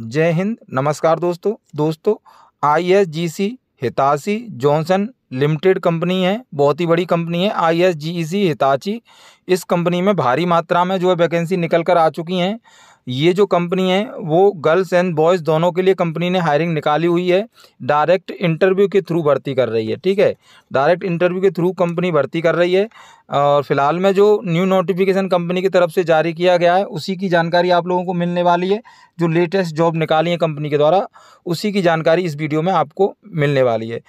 जय हिंद नमस्कार दोस्तों दोस्तों I S G C Johnson limited company है बहुत ही बड़ी कंपनी है I S G C Hitachi इस कंपनी में भारी मात्रा में जो है वैकेंसी निकल कर आ चुकी हैं ये जो कंपनी है वो गर्ल्स एंड बॉयज़ दोनों के लिए कंपनी ने हायरिंग निकाली हुई है डायरेक्ट इंटरव्यू के थ्रू भर्ती कर रही है ठीक है डायरेक्ट इंटरव्यू के थ्रू कंपनी भर्ती कर रही है और फिलहाल में जो न्यू नोटिफिकेशन कंपनी की तरफ से जारी किया गया है उसी की जानकारी आप लोगों को मिलने वाली है जो लेटेस्ट जॉब निकाली है कंपनी के द्वारा उसी की जानकारी इस वीडियो में आपको मिलने वाली है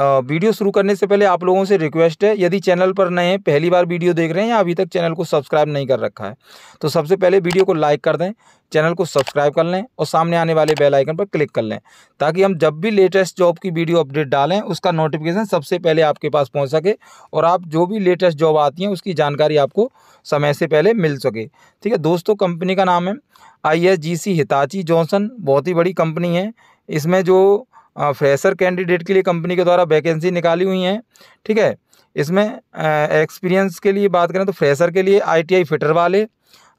वीडियो शुरू करने से पहले आप लोगों से रिक्वेस्ट है यदि चैनल पर नए हैं पहली बार वीडियो देख रहे हैं या अभी तक चैनल को सब्सक्राइब नहीं कर रखा है तो सबसे पहले वीडियो को लाइक कर दें चैनल को सब्सक्राइब कर लें और सामने आने वाले बेल आइकन पर क्लिक कर लें ताकि हम जब भी लेटेस्ट जॉब की वीडियो अपडेट डालें उसका नोटिफिकेशन सबसे पहले आपके पास पहुँच सके और आप जो भी लेटेस्ट जॉब आती हैं उसकी जानकारी आपको समय से पहले मिल सके ठीक है दोस्तों कंपनी का नाम है I S G C Hitachi Johnson बहुत ही बड़ी कंपनी है इसमें जो फ्रेशर कैंडिडेट के लिए कंपनी के द्वारा वैकेंसी निकाली हुई हैं ठीक है इसमें एक्सपीरियंस के लिए बात करें तो फ्रेशर के लिए आईटीआई फिटर वाले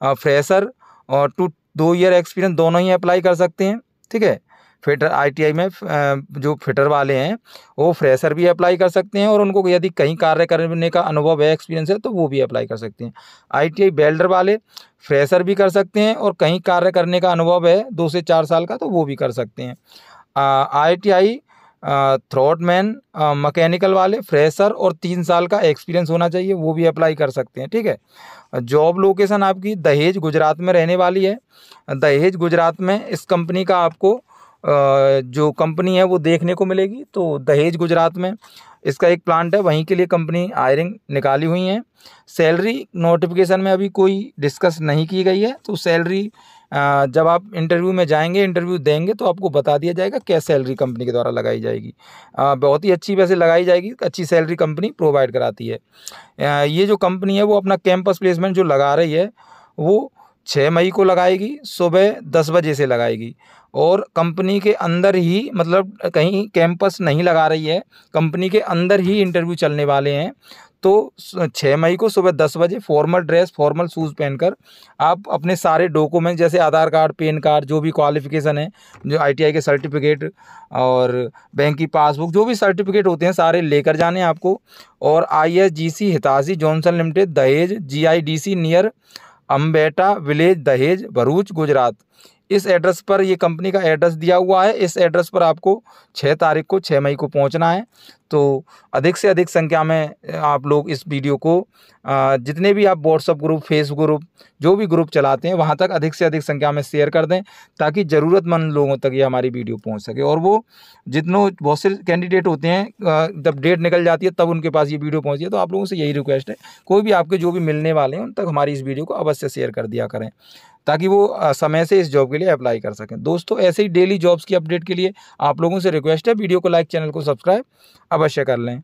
फ्रेशर और टू दो ईयर एक्सपीरियंस दोनों ही अप्लाई कर सकते हैं ठीक है फिटर आईटीआई में जो फिटर वाले हैं वो फ्रेशर भी अप्लाई कर सकते हैं और उनको यदि कहीं कार्य करने का अनुभव है एक्सपीरियंस है तो वो भी अप्लाई कर सकते हैं आईटीआई बेल्डर वाले फ्रेशर भी कर सकते हैं और कहीं कार्य करने का अनुभव है दो से चार साल का तो वो भी कर सकते हैं आई थ्रॉटमैन मकैनिकल वाले फ्रेशर और तीन साल का एक्सपीरियंस होना चाहिए वो भी अप्लाई कर सकते हैं ठीक है जॉब लोकेशन आपकी दहेज गुजरात में रहने वाली है दहेज गुजरात में इस कंपनी का आपको जो कंपनी है वो देखने को मिलेगी तो दहेज गुजरात में इसका एक प्लांट है वहीं के लिए कंपनी आयरिंग निकाली हुई है सैलरी नोटिफिकेशन में अभी कोई डिस्कस नहीं की गई है तो सैलरी जब आप इंटरव्यू में जाएंगे इंटरव्यू देंगे तो आपको बता दिया जाएगा क्या सैलरी कंपनी के द्वारा लगाई जाएगी बहुत ही अच्छी वैसे लगाई जाएगी अच्छी सैलरी कंपनी प्रोवाइड कराती है ये जो कंपनी है वो अपना कैंपस प्लेसमेंट जो लगा रही है वो छः मई को लगाएगी सुबह दस बजे से लगाएगी और कंपनी के अंदर ही मतलब कहीं कैंपस नहीं लगा रही है कंपनी के अंदर ही इंटरव्यू चलने वाले हैं तो छः मई को सुबह दस बजे फॉर्मल ड्रेस फॉर्मल शूज़ पहनकर आप अपने सारे डॉक्यूमेंट जैसे आधार कार्ड पेन कार्ड जो भी क्वालिफिकेशन है जो आईटीआई के सर्टिफिकेट और बैंक की पासबुक जो भी सर्टिफिकेट होते हैं सारे लेकर जाने आपको और ISGC Hitachi Johnson limited Dahej GIDC near Ambheta village Dahej Bharuch Gujarat इस एड्रेस पर ये कंपनी का एड्रेस दिया हुआ है इस एड्रेस पर आपको छः तारीख को छः मई को पहुंचना है तो अधिक से अधिक संख्या में आप लोग इस वीडियो को जितने भी आप व्हाट्सअप ग्रुप फेस ग्रुप जो भी ग्रुप चलाते हैं वहाँ तक अधिक से अधिक संख्या में शेयर कर दें ताकि ज़रूरतमंद लोगों तक ये हमारी वीडियो पहुँच सके और वो जितनों बहुत से कैंडिडेट होते हैं जब डेट निकल जाती है तब उनके पास ये वीडियो पहुँचती है तो आप लोगों से यही रिक्वेस्ट है कोई भी आपके जो भी मिलने वाले हैं उन तक हमारी इस वीडियो को अवश्य शेयर कर दिया करें ताकि वो समय से इस जॉब के लिए अप्लाई कर सकें दोस्तों ऐसे ही डेली जॉब्स की अपडेट के लिए आप लोगों से रिक्वेस्ट है वीडियो को लाइक चैनल को सब्सक्राइब अवश्य कर लें